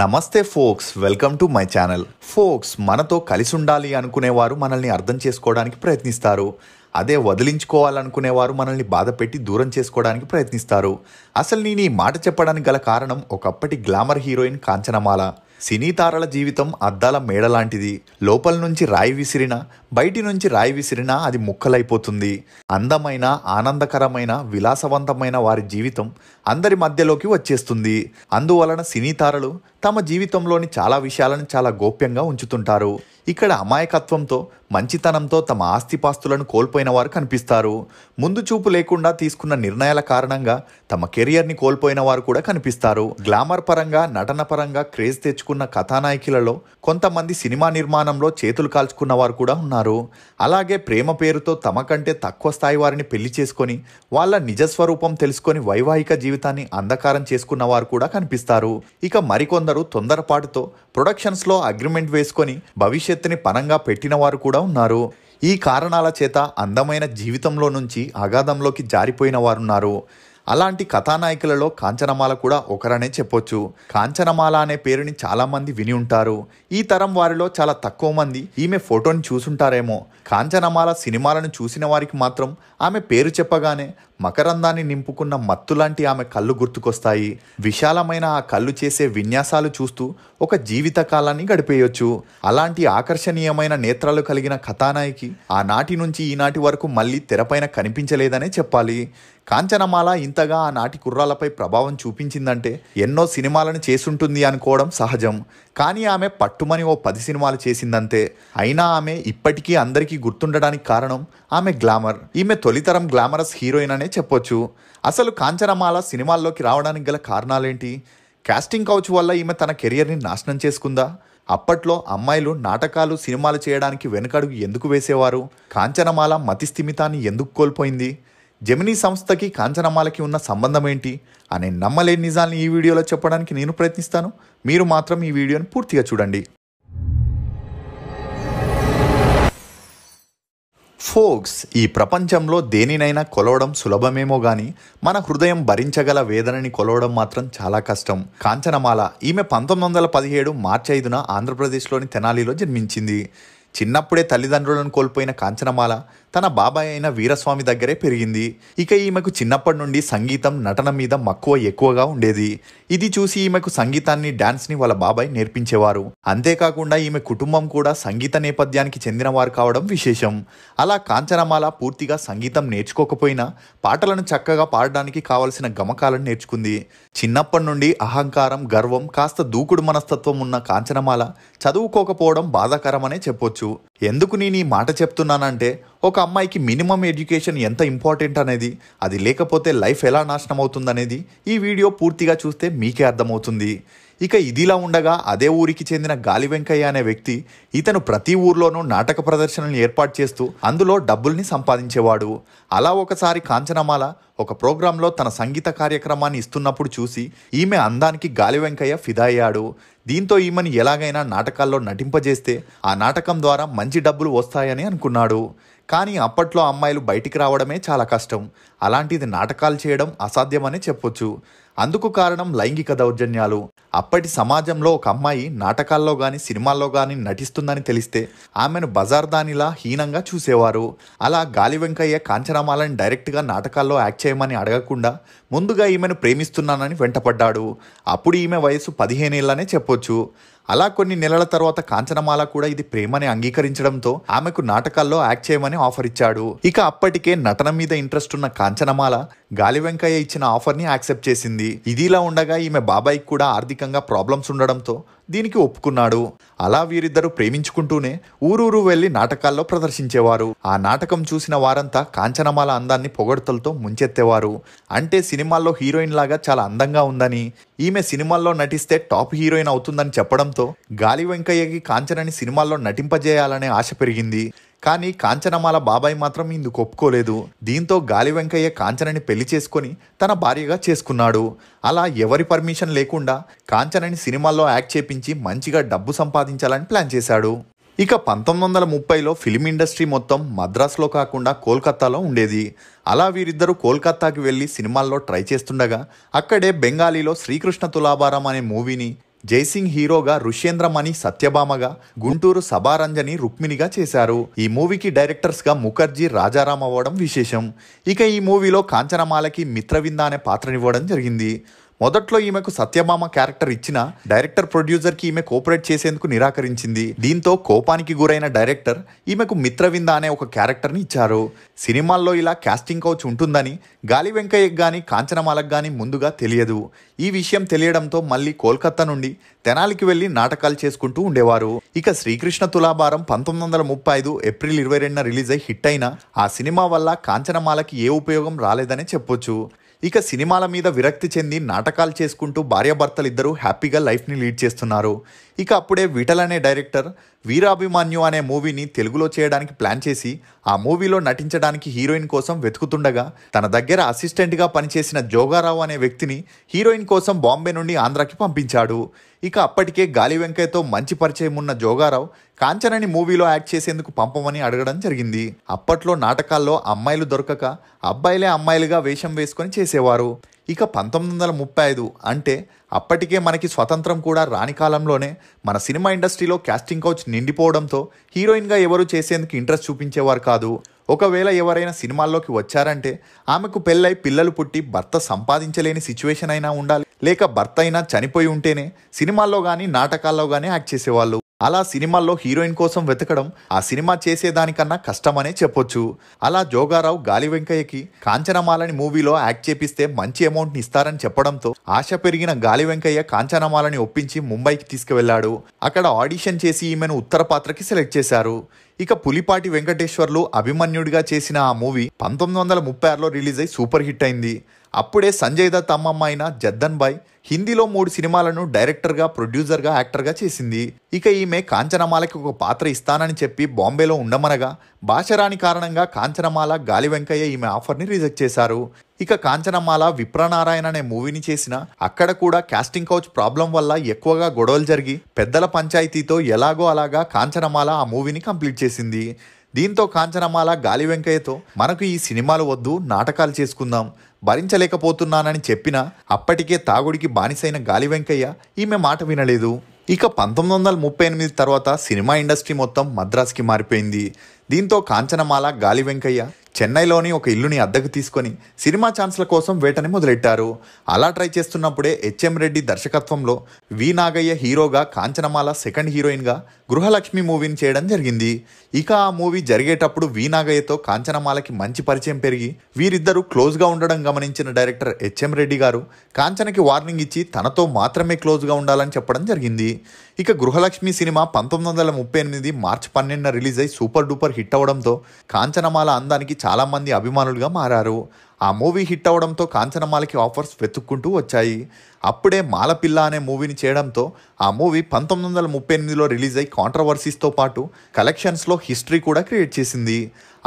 నమస్తే folks welcome to my channel folks మనతో కలిసి ఉండాలి అనుకునేవారు మనల్ని అర్థం చేసుకోవడానికి ప్రయత్నిస్తారు అదే వదిలించుకోవాలనుకునేవారు మనల్ని బాధపెట్టి దూరం చేసుకోవడానికి ప్రయత్నిస్తారు అసలు నేను ఈ మాట చెప్పడానికి గల కారణం ఒకప్పటి గ్లామర్ హీరోయిన్ కాంచనమాల సినీ తారల జీవితం అద్దాల మేడ లాంటిది లోపల నుంచి రాయి విసిరినా బయటి నుంచి రాయి విసిరినా అది ముక్కలైపోతుంది అందమైన ఆనందకరమైన విలాసవంతమైన వారి జీవితం అందరి మధ్యలోకి వచ్చేస్తుంది అందువలన సినీ తారలు తమ జీవితంలోని చాలా విషయాలను చాలా గోప్యంగా ఉంచుతుంటారు ఇక్కడ అమాయకత్వంతో మంచితనంతో తమ ఆస్తిపాస్తులను కోల్పోయిన వారు కనిపిస్తారు ముందు చూపు లేకుండా తీసుకున్న నిర్ణయాల కారణంగా తమ కెరియర్ని కోల్పోయిన వారు కూడా కనిపిస్తారు గ్లామర్ పరంగా నటన పరంగా క్రేజ్ తెచ్చుకున్న కథానాయకులలో కొంతమంది సినిమా నిర్మాణంలో చేతులు కాల్చుకున్న వారు కూడా ఉన్నారు అలాగే ప్రేమ పేరుతో తమ కంటే తక్కువ స్థాయి వారిని పెళ్లి చేసుకొని వాళ్ళ నిజస్వరూపం తెలుసుకొని వైవాహిక జీవితాన్ని అంధకారం చేసుకున్న వారు కూడా కనిపిస్తారు ఇక మరికొందరు కొందరు తొందరపాటుతో ప్రొడక్షన్స్లో అగ్రిమెంట్ వేసుకొని భవిష్యత్తుని పనంగా పెట్టిన వారు కూడా ఉన్నారు ఈ కారణాల చేత అందమైన జీవితంలో నుంచి అగాధంలోకి జారిపోయిన వారున్నారు అలాంటి కథానాయకులలో కాంచనమాల కూడా ఒకరనే చెప్పొచ్చు కాంచనమాల అనే పేరుని చాలామంది విని ఉంటారు ఈ తరం వారిలో చాలా తక్కువ మంది ఈమె ఫోటోని చూసుంటారేమో కాంచనమాల సినిమాలను చూసిన వారికి మాత్రం ఆమె పేరు చెప్పగానే మకరందాన్ని నింపుకున్న మత్తులాంటి ఆమె కళ్ళు గుర్తుకొస్తాయి విశాలమైన ఆ కళ్ళు చేసే విన్యాసాలు చూస్తూ ఒక జీవితకాలాన్ని గడిపేయొచ్చు అలాంటి ఆకర్షణీయమైన నేత్రాలు కలిగిన కథానాయికి ఆనాటి నుంచి ఈనాటి వరకు మళ్ళీ తెరపైన కనిపించలేదనే చెప్పాలి కాంచనమాల ఇంతగా ఆనాటి కుర్రాలపై ప్రభావం చూపించిందంటే ఎన్నో సినిమాలను చేసుంటుంది అనుకోవడం సహజం కానీ ఆమె పట్టుమని ఓ పది సినిమాలు చేసిందంతే అయినా ఆమె ఇప్పటికీ అందరికీ గుర్తుండడానికి కారణం ఆమె గ్లామర్ ఈమె తొలితరం గ్లామరస్ హీరోయిన్ అనే చెప్పొచ్చు అసలు కాంచనమాల సినిమాల్లోకి రావడానికి గల కారణాలేంటి కాస్టింగ్ కౌచ్ వల్ల ఈమె తన కెరియర్ని నాశనం చేసుకుందా అప్పట్లో అమ్మాయిలు నాటకాలు సినిమాలు చేయడానికి వెనుకడుగు ఎందుకు వేసేవారు కాంచనమాల మతిస్థిమితాన్ని ఎందుకు కోల్పోయింది జమినీ సంస్థకి కాంచనమ్మాలకి ఉన్న సంబంధం ఏంటి అనే నమ్మలేని నిజాన్ని ఈ వీడియోలో చెప్పడానికి నేను ప్రయత్నిస్తాను మీరు మాత్రం ఈ వీడియోని పూర్తిగా చూడండి ఫోక్స్ ఈ ప్రపంచంలో దేనినైనా కొలవడం సులభమేమో గాని మన హృదయం భరించగల వేదనని కొలవడం మాత్రం చాలా కష్టం కాంచనమాల ఈమె పంతొమ్మిది వందల పదిహేడు మార్చి ఐదున ఆంధ్రప్రదేశ్లోని తెనాలిలో జన్మించింది చిన్నప్పుడే తల్లిదండ్రులను కోల్పోయిన కాంచనమాల తన బాబాయ్ అయిన వీరస్వామి దగ్గరే పెరిగింది ఇక ఈమెకు చిన్నప్పటి నుండి సంగీతం నటన మీద మక్కువ ఎక్కువగా ఉండేది ఇది చూసి ఈమెకు సంగీతాన్ని డాన్స్ని వాళ్ళ బాబాయ్ నేర్పించేవారు అంతేకాకుండా ఈమె కుటుంబం కూడా సంగీత నేపథ్యానికి చెందినవారు కావడం విశేషం అలా కాంచనమాల పూర్తిగా సంగీతం నేర్చుకోకపోయినా పాటలను చక్కగా పాడడానికి కావలసిన గమకాలను నేర్చుకుంది చిన్నప్పటి నుండి అహంకారం గర్వం కాస్త దూకుడు మనస్తత్వం ఉన్న కాంచనమాల చదువుకోకపోవడం బాధాకరమనే చెప్పొచ్చు కావచ్చు ఎందుకు నేను ఈ మాట చెప్తున్నానంటే ఒక అమ్మాయికి మినిమం ఎడ్యుకేషన్ ఎంత ఇంపార్టెంట్ అనేది అది లేకపోతే లైఫ్ ఎలా నాశనం అవుతుందనేది ఈ వీడియో పూర్తిగా చూస్తే మీకే అర్థమవుతుంది ఇక ఇదిలా ఉండగా అదే ఊరికి చెందిన గాలి వెంకయ్య అనే వ్యక్తి ఇతను ప్రతి ఊర్లోనూ నాటక ప్రదర్శనలు ఏర్పాటు చేస్తూ అందులో డబ్బుల్ని సంపాదించేవాడు అలా ఒకసారి కాంచనమాల ఒక ప్రోగ్రాంలో తన సంగీత కార్యక్రమాన్ని ఇస్తున్నప్పుడు చూసి ఈమె అందానికి గాలి వెంకయ్య ఫిదా అయ్యాడు దీంతో ఈమెను ఎలాగైనా నాటకాల్లో నటింపజేస్తే ఆ నాటకం ద్వారా మంచి డబ్బులు వస్తాయని అనుకున్నాడు కానీ అప్పట్లో అమ్మాయిలు బయటికి రావడమే చాలా కష్టం అలాంటిది నాటకాలు చేయడం అసాధ్యమని చెప్పొచ్చు అందుకు కారణం లైంగిక దౌర్జన్యాలు అప్పటి సమాజంలో ఒక అమ్మాయి నాటకాల్లో కానీ సినిమాల్లో కానీ నటిస్తుందని తెలిస్తే ఆమెను బజార్దానిలా హీనంగా చూసేవారు అలా గాలి వెంకయ్య కాంచనామాలను డైరెక్ట్గా నాటకాల్లో యాక్ట్ చేయమని అడగకుండా ముందుగా ఈమెను ప్రేమిస్తున్నానని వెంటపడ్డాడు అప్పుడు ఈమె వయసు పదిహేనేళ్ళనే చెప్పొచ్చు అలా కొన్ని నెలల తర్వాత కాంచనమాల కూడా ఇది ప్రేమని అంగీకరించడంతో ఆమెకు నాటకాల్లో యాక్ట్ చేయమని ఆఫర్ ఇచ్చాడు ఇక అప్పటికే నటన మీద ఇంట్రెస్ట్ ఉన్న కాంచనమాల గాలి వెంకయ్య ఇచ్చిన ఆఫర్ని యాక్సెప్ట్ చేసింది ఇదిలా ఉండగా ఈమె బాబాయ్కి కూడా ఆర్థికంగా ప్రాబ్లమ్స్ ఉండడంతో దీనికి ఒప్పుకున్నాడు అలా వీరిద్దరూ ప్రేమించుకుంటూనే ఊరూరు వెళ్లి నాటకాల్లో ప్రదర్శించేవారు ఆ నాటకం చూసిన వారంతా కాంచనమాల అందాన్ని పొగడుతలతో ముంచెత్తేవారు అంటే సినిమాల్లో హీరోయిన్ లాగా చాలా అందంగా ఉందని ఈమె సినిమాల్లో నటిస్తే టాప్ హీరోయిన్ అవుతుందని చెప్పడంతో గాలి వెంకయ్యకి కాంచనని సినిమాల్లో నటింపజేయాలనే ఆశ పెరిగింది కానీ కాంచనమాల బాబాయ్ మాత్రం ఇందుకు ఒప్పుకోలేదు దీంతో గాలి వెంకయ్య కాంచనని పెళ్లి చేసుకొని తన భార్యగా చేసుకున్నాడు అలా ఎవరి పర్మిషన్ లేకుండా కాంచనని సినిమాల్లో యాక్ట్ చేపించి మంచిగా డబ్బు సంపాదించాలని ప్లాన్ చేశాడు ఇక పంతొమ్మిది వందల ముప్పైలో ఫిలిం ఇండస్ట్రీ మొత్తం మద్రాసులో కాకుండా కోల్కత్తాలో ఉండేది అలా వీరిద్దరూ కోల్కత్తాకి వెళ్ళి సినిమాల్లో ట్రై చేస్తుండగా అక్కడే బెంగాలీలో శ్రీకృష్ణ తులాభారం అనే మూవీని జైసింగ్ హీరోగా ఋష్యేంద్రమణి సత్యభామగా గుంటూరు సభారంజని రుక్మిణిగా చేశారు ఈ మూవీకి డైరెక్టర్స్గా ముఖర్జీ రాజారాం అవ్వడం విశేషం ఇక ఈ మూవీలో కాంచనమాలకి మిత్రవింద అనే పాత్రనివ్వడం జరిగింది మొదట్లో ఈమెకు సత్యభామ క్యారెక్టర్ ఇచ్చిన డైరెక్టర్ ప్రొడ్యూసర్ కి ఈమె కోఆపరేట్ చేసేందుకు నిరాకరించింది దీంతో కోపానికి గురైన డైరెక్టర్ ఈమెకు మిత్రవింద అనే ఒక క్యారెక్టర్ని ఇచ్చారు సినిమాల్లో ఇలా కాస్టింగ్ కౌచ్ ఉంటుందని గాలి వెంకయ్యకు కానీ కాంచనమాలకు కానీ ముందుగా తెలియదు ఈ విషయం తెలియడంతో మళ్ళీ కోల్కతా నుండి తెనాలికి వెళ్ళి నాటకాలు చేసుకుంటూ ఉండేవారు ఇక శ్రీకృష్ణ తులాభారం పంతొమ్మిది వందల ముప్పై ఐదు ఏప్రిల్ ఇరవై రెండున రిలీజ్ అయి హిట్ అయిన ఆ సినిమా వల్ల కాంచనమాలకి ఏ ఉపయోగం రాలేదనే చెప్పొచ్చు ఇక సినిమాల మీద విరక్తి చెంది నాటకాలు చేసుకుంటూ భార్యాభర్తలు హ్యాపీగా లైఫ్ని లీడ్ చేస్తున్నారు ఇక అప్పుడే విఠల్ అనే డైరెక్టర్ వీరాభిమాన్యు అనే మూవీని తెలుగులో చేయడానికి ప్లాన్ చేసి ఆ మూవీలో నటించడానికి హీరోయిన్ కోసం వెతుకుతుండగా తన దగ్గర అసిస్టెంట్గా పనిచేసిన జోగారావు అనే వ్యక్తిని హీరోయిన్ కోసం బాంబే నుండి ఆంధ్రాకి పంపించాడు ఇక అప్పటికే గాలి వెంకయ్యతో మంచి పరిచయం ఉన్న జోగారావు కాంచనని మూవీలో యాక్ట్ చేసేందుకు పంపమని అడగడం జరిగింది అప్పట్లో నాటకాల్లో అమ్మాయిలు దొరకక అబ్బాయిలే అమ్మాయిలుగా వేషం వేసుకొని చేసేవారు ఇక పంతొమ్మిది వందల ముప్పై ఐదు అంటే అప్పటికే మనకి స్వతంత్రం కూడా రాని కాలంలోనే మన సినిమా ఇండస్ట్రీలో క్యాస్టింగ్ కౌచ్ నిండిపోవడంతో హీరోయిన్గా ఎవరు చేసేందుకు ఇంట్రెస్ట్ చూపించేవారు కాదు ఒకవేళ ఎవరైనా సినిమాల్లోకి వచ్చారంటే ఆమెకు పెళ్ళై పిల్లలు పుట్టి భర్త సంపాదించలేని సిచ్యువేషన్ అయినా ఉండాలి లేక భర్త అయినా చనిపోయి ఉంటేనే సినిమాల్లో కానీ నాటకాల్లో కానీ యాక్ట్ చేసేవాళ్ళు అలా సినిమాల్లో హీరోయిన్ కోసం వెతకడం ఆ సినిమా చేసేదానికన్నా కష్టమనే చెప్పొచ్చు అలా జోగారావు గాలి వెంకయ్యకి కాంచనమాలని మూవీలో యాక్ట్ చేపిస్తే మంచి అమౌంట్ని ఇస్తారని చెప్పడంతో ఆశ పెరిగిన గాలి వెంకయ్య కాంచనమాలని ఒప్పించి ముంబైకి తీసుకువెళ్లాడు అక్కడ ఆడిషన్ చేసి ఈమెను ఉత్తర పాత్రకి సెలెక్ట్ చేశారు ఇక పులిపాటి వెంకటేశ్వర్లు అభిమన్యుడిగా చేసిన ఆ మూవీ పంతొమ్మిది వందల ముప్పై ఆరులో రిలీజ్ అయి సూపర్ హిట్ అయింది అప్పుడే సంజయ్ దత్ అమ్మమ్మ అయిన జద్దన్ బాయ్ హిందీలో మూడు సినిమాలను డైరెక్టర్గా ప్రొడ్యూసర్గా యాక్టర్గా చేసింది ఇక ఈమె కాంచనమాలకి ఒక పాత్ర ఇస్తానని చెప్పి బాంబేలో ఉండమనగా భాషరాని కారణంగా కాంచనమాల గాలి వెంకయ్య ఈమె ఆఫర్ని రిజెక్ట్ చేశారు ఇక కాంచనమాల విప్రనారాయణ అనే మూవీని చేసిన అక్కడ కూడా కాస్టింగ్ కౌచ్ ప్రాబ్లం వల్ల ఎక్కువగా గొడవలు జరిగి పెద్దల పంచాయతీతో ఎలాగో అలాగా కాంచనమాల ఆ మూవీని కంప్లీట్ చేసింది దీంతో కాంచనమాల గాలి వెంకయ్యతో మనకు ఈ సినిమాలు వద్దు నాటకాలు చేసుకుందాం భరించలేకపోతున్నానని చెప్పినా అప్పటికే తాగుడికి బానిసైన గాలి వెంకయ్య ఈమె మాట వినలేదు ఇక పంతొమ్మిది వందల ముప్పై ఎనిమిది తర్వాత సినిమా ఇండస్ట్రీ మొత్తం మద్రాస్కి మారిపోయింది దీంతో కాంచనమాల గాలి వెంకయ్య చెన్నైలోని ఒక ఇల్లుని అద్దెకు తీసుకొని సినిమా ఛాన్స్ల కోసం వేటని మొదలెట్టారు అలా ట్రై చేస్తున్నప్పుడే హెచ్ఎం రెడ్డి దర్శకత్వంలో వి నాగయ్య హీరోగా కాంచనమాల సెకండ్ హీరోయిన్గా గృహలక్ష్మి మూవీని చేయడం జరిగింది ఇక ఆ మూవీ జరిగేటప్పుడు వి నాగయ్యతో కాంచనమాలకి మంచి పరిచయం పెరిగి వీరిద్దరూ క్లోజ్గా ఉండడం గమనించిన డైరెక్టర్ హెచ్ఎం రెడ్డి గారు కాంచనకి వార్నింగ్ ఇచ్చి తనతో మాత్రమే క్లోజ్గా ఉండాలని చెప్పడం జరిగింది ఇక గృహలక్ష్మి సినిమా పంతొమ్మిది వందల ముప్పై ఎనిమిది మార్చి పన్నెండున రిలీజ్ అయి సూపర్ డూపర్ హిట్ అవడంతో కాంచనమాల అందానికి చాలామంది అభిమానులుగా మారారు ఆ మూవీ హిట్ అవడంతో కాంచనమాలకి ఆఫర్స్ వెతుక్కుంటూ వచ్చాయి అప్పుడే మాలపిల్ల అనే మూవీని చేయడంతో ఆ మూవీ పంతొమ్మిది వందల ముప్పై ఎనిమిదిలో రిలీజ్ అయి కాంట్రవర్సీస్తో పాటు కలెక్షన్స్లో హిస్టరీ కూడా క్రియేట్ చేసింది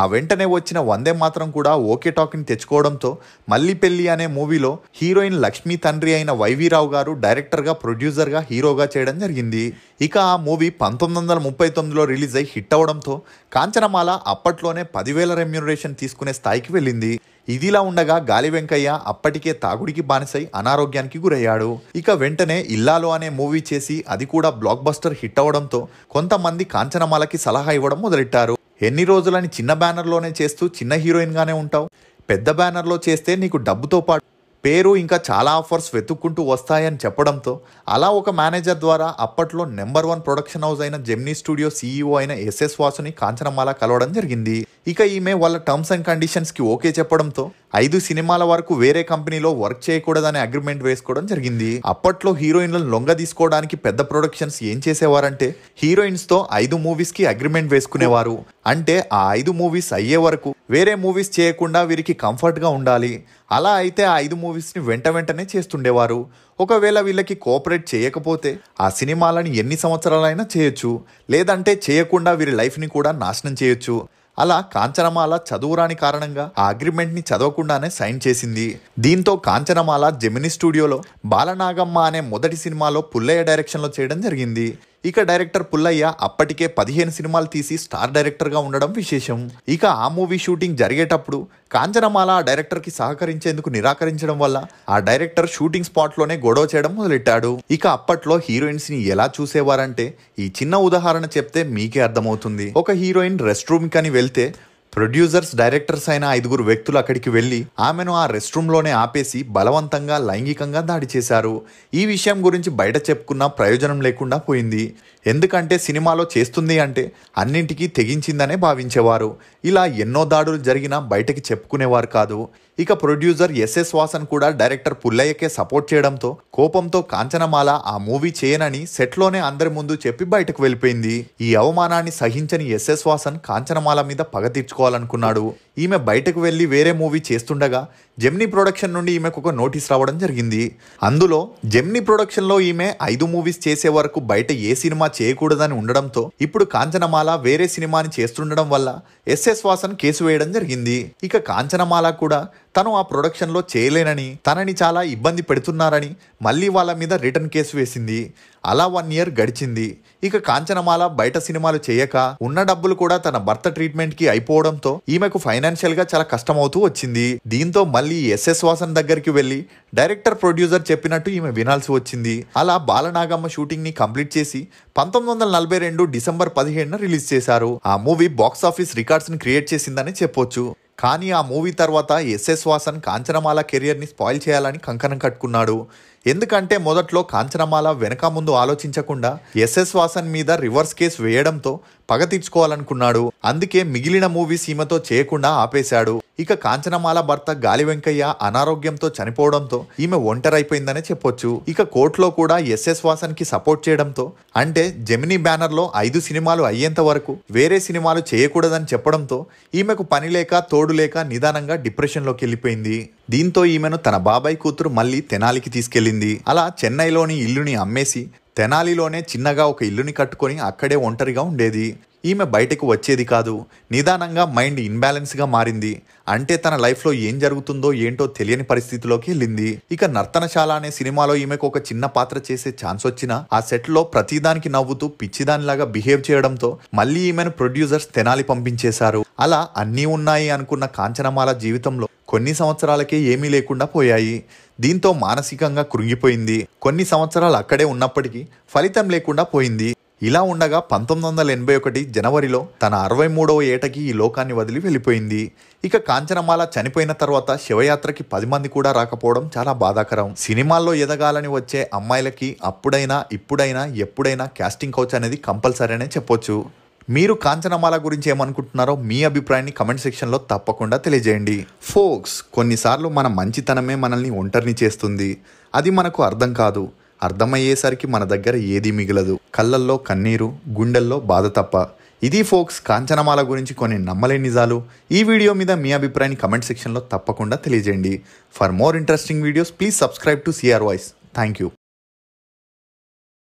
ఆ వెంటనే వచ్చిన వందే మాత్రం కూడా ఓకే టాక్ని తెచ్చుకోవడంతో మల్లి పెళ్లి అనే మూవీలో హీరోయిన్ లక్ష్మీ తండ్రి అయిన వైవీరావు గారు డైరెక్టర్గా ప్రొడ్యూసర్గా హీరోగా చేయడం జరిగింది ఇక ఆ మూవీ పంతొమ్మిది వందల ముప్పై తొమ్మిదిలో రిలీజ్ అయి హిట్ అవడంతో కాంచనమాల అప్పట్లోనే పదివేల రెమ్యూనరేషన్ తీసుకునే స్థాయికి వెళ్ళింది ఇదిలా ఉండగా గాలి వెంకయ్య అప్పటికే తాగుడికి బానిసై అనారోగ్యానికి గురయ్యాడు ఇక వెంటనే ఇల్లాలు అనే మూవీ చేసి అది కూడా బ్లాక్ బస్టర్ హిట్ అవడంతో కొంతమంది కాంచనమాలకి సలహా ఇవ్వడం మొదలెట్టారు ఎన్ని రోజులని చిన్న బ్యానర్లోనే చేస్తూ చిన్న హీరోయిన్గానే ఉంటావు పెద్ద బ్యానర్లో చేస్తే నీకు డబ్బుతో పాటు పేరు ఇంకా చాలా ఆఫర్స్ వెతుక్కుంటూ వస్తాయని చెప్పడంతో అలా ఒక మేనేజర్ ద్వారా అప్పట్లో నెంబర్ వన్ ప్రొడక్షన్ హౌస్ అయిన జెమ్నీ స్టూడియో సీఈఓ అయిన ఎస్ఎస్ వాసుని కాంచనమాల కలవడం జరిగింది ఇక ఈమె వాళ్ళ టర్మ్స్ అండ్ కండిషన్స్కి ఓకే చెప్పడంతో ఐదు సినిమాల వరకు వేరే కంపెనీలో వర్క్ చేయకూడదనే అగ్రిమెంట్ వేసుకోవడం జరిగింది అప్పట్లో హీరోయిన్లను లొంగ తీసుకోవడానికి పెద్ద ప్రొడక్షన్స్ ఏం చేసేవారంటే హీరోయిన్స్తో ఐదు మూవీస్కి అగ్రిమెంట్ వేసుకునేవారు అంటే ఆ ఐదు మూవీస్ అయ్యే వరకు వేరే మూవీస్ చేయకుండా వీరికి కంఫర్ట్గా ఉండాలి అలా అయితే ఆ ఐదు మూవీస్ని వెంట వెంటనే చేస్తుండేవారు ఒకవేళ వీళ్ళకి కోఆపరేట్ చేయకపోతే ఆ సినిమాలను ఎన్ని సంవత్సరాలైనా చేయొచ్చు లేదంటే చేయకుండా వీరి లైఫ్ని కూడా నాశనం చేయొచ్చు అలా కాంచనమాల చదువురాని కారణంగా ఆ అగ్రిమెంట్ని చదవకుండానే సైన్ చేసింది దీంతో కాంచనమాల జెమిని స్టూడియోలో బాలనాగమ్మ అనే మొదటి సినిమాలో పుల్లయ్య డైరెక్షన్లో చేయడం జరిగింది ఇక డైరెక్టర్ పుల్లయ్య అప్పటికే పదిహేను సినిమాలు తీసి స్టార్ డైరెక్టర్గా ఉండడం విశేషం ఇక ఆ మూవీ షూటింగ్ జరిగేటప్పుడు కాంచనమాల ఆ డైరెక్టర్కి సహకరించేందుకు నిరాకరించడం వల్ల ఆ డైరెక్టర్ షూటింగ్ స్పాట్లోనే గొడవ చేయడం మొదలెట్టాడు ఇక అప్పట్లో హీరోయిన్స్ని ఎలా చూసేవారంటే ఈ చిన్న ఉదాహరణ చెప్తే మీకే అర్థమవుతుంది ఒక హీరోయిన్ రెస్ట్ రూమ్కి అని వెళ్తే ప్రొడ్యూసర్స్ డైరెక్టర్స్ అయిన ఐదుగురు వ్యక్తులు అక్కడికి వెళ్ళి ఆమెను ఆ రెస్ట్ రూమ్లోనే ఆపేసి బలవంతంగా లైంగికంగా దాడి చేశారు ఈ విషయం గురించి బయట చెప్పుకున్న ప్రయోజనం లేకుండా పోయింది ఎందుకంటే సినిమాలో చేస్తుంది అంటే అన్నింటికీ తెగించిందనే భావించేవారు ఇలా ఎన్నో దాడులు జరిగినా బయటకి చెప్పుకునేవారు కాదు ఇక ప్రొడ్యూసర్ ఎస్ఎస్ వాసన్ కూడా డైరెక్టర్ పుల్లయ్యకే సపోర్ట్ చేయడంతో కోపంతో కాంచనమాల ఆ మూవీ చేయనని సెట్లోనే అందరి ముందు చెప్పి బయటకు వెళ్ళిపోయింది ఈ అవమానాన్ని సహించని ఎస్ఎస్ వాసన్ కాంచనమాల మీద పగ తీర్చుకోవాలనుకున్నాడు ఈమె బయటకు వెళ్ళి వేరే మూవీ చేస్తుండగా జెమ్నీ ప్రొడక్షన్ నుండి ఈమెకు ఒక నోటీస్ రావడం జరిగింది అందులో జెమ్నీ ప్రొడక్షన్లో ఈమె ఐదు మూవీస్ చేసే వరకు బయట ఏ సినిమా చేయకూడదని ఉండడంతో ఇప్పుడు కాంచనమాల వేరే సినిమాని చేస్తుండడం వల్ల ఎస్ఎస్ వాసన్ కేసు వేయడం జరిగింది ఇక కాంచనమాల కూడా తను ఆ ప్రొడక్షన్లో చేయలేనని తనని చాలా ఇబ్బంది పెడుతున్నారని మళ్ళీ వాళ్ళ మీద రిటర్న్ కేసు వేసింది అలా వన్ ఇయర్ గడిచింది ఇక కాంచనమాల బయట సినిమాలు చేయక ఉన్న డబ్బులు కూడా తన భర్త ట్రీట్మెంట్ కి అయిపోవడంతో ఈమెకు ఫైనాన్షియల్ గా చాలా కష్టమవుతూ వచ్చింది దీంతో మళ్ళీ ఎస్ఎస్ వాసన్ దగ్గరికి వెళ్ళి డైరెక్టర్ ప్రొడ్యూసర్ చెప్పినట్టు ఈమె వినాల్సి వచ్చింది అలా బాలనాగమ్మ షూటింగ్ ని కంప్లీట్ చేసి పంతొమ్మిది వందల నలభై రెండు డిసెంబర్ పదిహేడున రిలీజ్ చేశారు ఆ మూవీ బాక్స్ ఆఫీస్ రికార్డ్స్ ని క్రియేట్ చేసిందని చెప్పొచ్చు కానీ ఆ మూవీ తర్వాత ఎస్ఎస్ వాసన్ కాంచనమాల కెరియర్ని స్పాయిల్ చేయాలని కంకణం కట్టుకున్నాడు ఎందుకంటే మొదట్లో కాంచనమాల వెనక ముందు ఆలోచించకుండా ఎస్ఎస్ వాసన్ మీద రివర్స్ కేసు వేయడంతో పగ తీర్చుకోవాలనుకున్నాడు అందుకే మిగిలిన మూవీస్ ఈమెతో చేయకుండా ఆపేశాడు ఇక కాంచనమాల భర్త గాలి వెంకయ్య అనారోగ్యంతో చనిపోవడంతో ఈమె ఒంటరైపోయిందనే చెప్పొచ్చు ఇక కోర్టులో కూడా ఎస్ఎస్ వాసన్ కి సపోర్ట్ చేయడంతో అంటే జెమినీ బ్యానర్ లో ఐదు సినిమాలు అయ్యేంత వరకు వేరే సినిమాలు చేయకూడదని చెప్పడంతో ఈమెకు పని లేక తోడు లేక నిదానంగా డిప్రెషన్లోకి వెళ్ళిపోయింది దీంతో ఈమెను తన బాబాయ్ కూతురు మళ్ళీ తెనాలికి తీసుకెళ్లింది అలా చెన్నైలోని ఇల్లుని అమ్మేసి తెనాలిలోనే చిన్నగా ఒక ఇల్లుని కట్టుకొని అక్కడే ఒంటరిగా ఉండేది ఈమె బయటకు వచ్చేది కాదు నిదానంగా మైండ్ ఇన్బ్యాలెన్స్గా మారింది అంటే తన లైఫ్లో ఏం జరుగుతుందో ఏంటో తెలియని పరిస్థితిలోకి వెళ్ళింది ఇక నర్తనశాల అనే సినిమాలో ఈమెకు ఒక చిన్న పాత్ర చేసే ఛాన్స్ వచ్చినా ఆ సెట్లో ప్రతిదానికి నవ్వుతూ పిచ్చిదానిలాగా బిహేవ్ చేయడంతో మళ్ళీ ఈమెను ప్రొడ్యూసర్స్ తెనాలి పంపించేశారు అలా అన్నీ ఉన్నాయి అనుకున్న కాంచనమాల జీవితంలో కొన్ని సంవత్సరాలకే ఏమీ లేకుండా పోయాయి దీంతో మానసికంగా కృంగిపోయింది కొన్ని సంవత్సరాలు అక్కడే ఉన్నప్పటికీ ఫలితం లేకుండా పోయింది ఇలా ఉండగా పంతొమ్మిది వందల ఎనభై ఒకటి జనవరిలో తన అరవై మూడవ ఏటకి ఈ లోకాన్ని వదిలి వెళ్ళిపోయింది ఇక కాంచనమాల చనిపోయిన తర్వాత శివయాత్రకి పది మంది కూడా రాకపోవడం చాలా బాధాకరం సినిమాల్లో ఎదగాలని వచ్చే అమ్మాయిలకి అప్పుడైనా ఇప్పుడైనా ఎప్పుడైనా క్యాస్టింగ్ కౌచ్ అనేది కంపల్సరీ అనే చెప్పొచ్చు మీరు కాంచనమాల గురించి ఏమనుకుంటున్నారో మీ అభిప్రాయాన్ని కమెంట్ సెక్షన్లో తప్పకుండా తెలియజేయండి ఫోక్స్ కొన్నిసార్లు మన మంచితనమే మనల్ని ఒంటరిని చేస్తుంది అది మనకు అర్థం కాదు అర్థమయ్యేసరికి మన దగ్గర ఏది మిగలదు కళ్ళల్లో కన్నీరు గుండెల్లో బాధ తప్ప ఇది ఫోక్స్ కాంచనమాల గురించి కొన్ని నమ్మలేని నిజాలు ఈ వీడియో మీద మీ అభిప్రాయాన్ని కమెంట్ సెక్షన్లో తప్పకుండా తెలియజేయండి for more interesting videos please subscribe to CR voice thank you